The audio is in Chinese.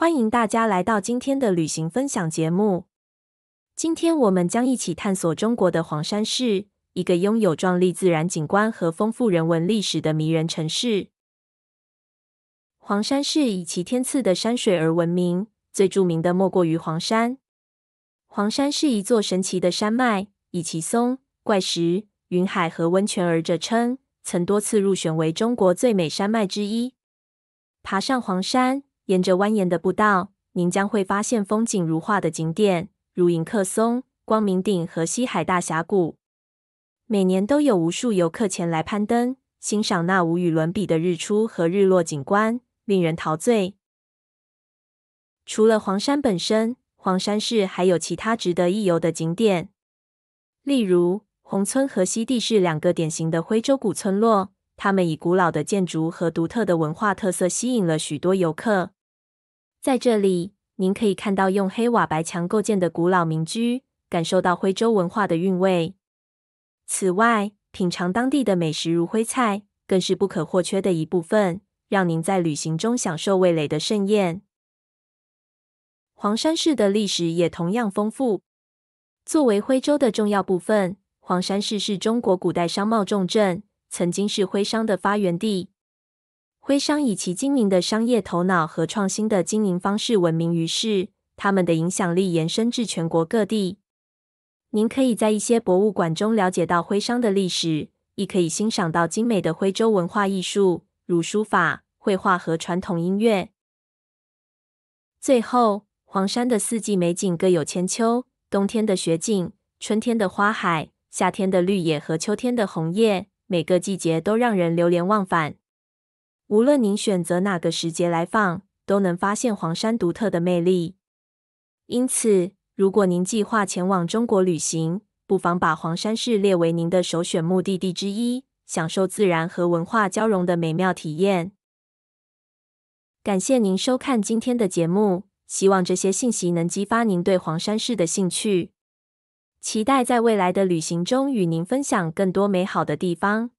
欢迎大家来到今天的旅行分享节目。今天我们将一起探索中国的黄山市，一个拥有壮丽自然景观和丰富人文历史的迷人城市。黄山市以其天赐的山水而闻名，最著名的莫过于黄山。黄山是一座神奇的山脉，以其松、怪石、云海和温泉而著称，曾多次入选为中国最美山脉之一。爬上黄山。沿着蜿蜒的步道，您将会发现风景如画的景点，如迎客松、光明顶和西海大峡谷。每年都有无数游客前来攀登，欣赏那无与伦比的日出和日落景观，令人陶醉。除了黄山本身，黄山市还有其他值得一游的景点，例如宏村和西地市两个典型的徽州古村落，它们以古老的建筑和独特的文化特色吸引了许多游客。在这里，您可以看到用黑瓦白墙构建的古老民居，感受到徽州文化的韵味。此外，品尝当地的美食如徽菜，更是不可或缺的一部分，让您在旅行中享受味蕾的盛宴。黄山市的历史也同样丰富。作为徽州的重要部分，黄山市是中国古代商贸重镇，曾经是徽商的发源地。徽商以其精明的商业头脑和创新的经营方式闻名于世，他们的影响力延伸至全国各地。您可以在一些博物馆中了解到徽商的历史，亦可以欣赏到精美的徽州文化艺术，如书法、绘画和传统音乐。最后，黄山的四季美景各有千秋：冬天的雪景，春天的花海，夏天的绿野和秋天的红叶，每个季节都让人流连忘返。无论您选择哪个时节来放，都能发现黄山独特的魅力。因此，如果您计划前往中国旅行，不妨把黄山市列为您的首选目的地之一，享受自然和文化交融的美妙体验。感谢您收看今天的节目，希望这些信息能激发您对黄山市的兴趣。期待在未来的旅行中与您分享更多美好的地方。